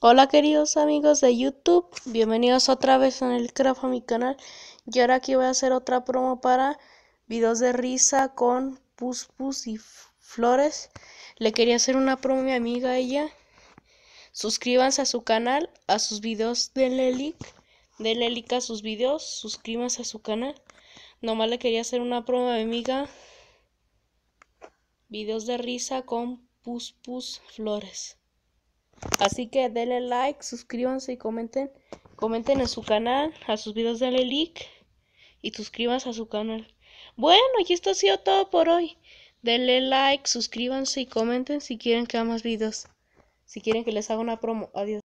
Hola queridos amigos de YouTube, bienvenidos otra vez en el craft a mi canal y ahora aquí voy a hacer otra promo para videos de risa con puspus y flores le quería hacer una promo a mi amiga ella suscríbanse a su canal, a sus videos denle like denle like a sus videos, suscríbanse a su canal nomás le quería hacer una promo a mi amiga videos de risa con puspus flores Así que denle like, suscríbanse y comenten. Comenten en su canal, a sus videos denle like y suscríbanse a su canal. Bueno, y esto ha sido todo por hoy. Denle like, suscríbanse y comenten si quieren que haga más videos. Si quieren que les haga una promo. Adiós.